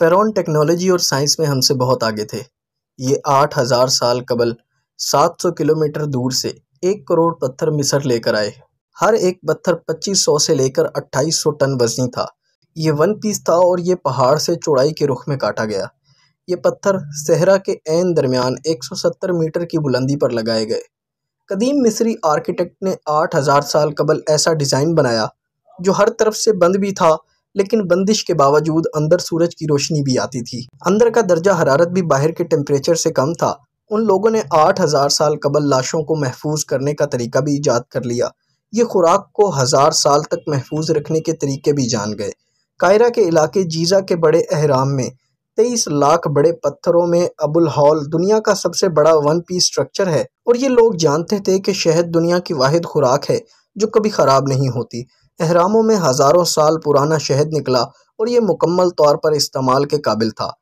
फ़ेरॉन technology और science में हमसे बहुत आगे थे ये आठ हज़ार साल कबल सात सौ किलोमीटर दूर से एक करोड़ पत्थर मिसर लेकर आए हर एक पत्थर पच्चीस सौ से लेकर अट्ठाईस सौ टन वजनी था ये वन पीस था और ये पहाड़ से चौड़ाई के रुख में काटा गया ये पत्थर सहरा के एन दरमियान 170 मीटर की बुलंदी पर लगाए गए कदीम मिस्री आर्किटेक्ट ने 8000 साल कबल ऐसा डिज़ाइन बनाया जो हर तरफ से बंद भी था लेकिन बंदिश के बावजूद अंदर सूरज की रोशनी भी आती थी अंदर का दर्जा हरारत भी बाहर के टेम्परेचर से कम था उन लोगों ने आठ हज़ार साल कबल लाशों को महफूज करने का तरीका भी ईजाद कर लिया ये खुराक को हज़ार साल तक महफूज रखने के तरीके भी जान गए कायरा के इलाके जीजा के बड़े अहराम में तेईस लाख बड़े पत्थरों में अबुल हॉल दुनिया का सबसे बड़ा वन पीस स्ट्रक्चर है और ये लोग जानते थे कि शहद दुनिया की वाहिद खुराक है जो कभी ख़राब नहीं होती अहरामों में हज़ारों साल पुराना शहद निकला और ये मुकम्मल तौर पर इस्तेमाल के काबिल था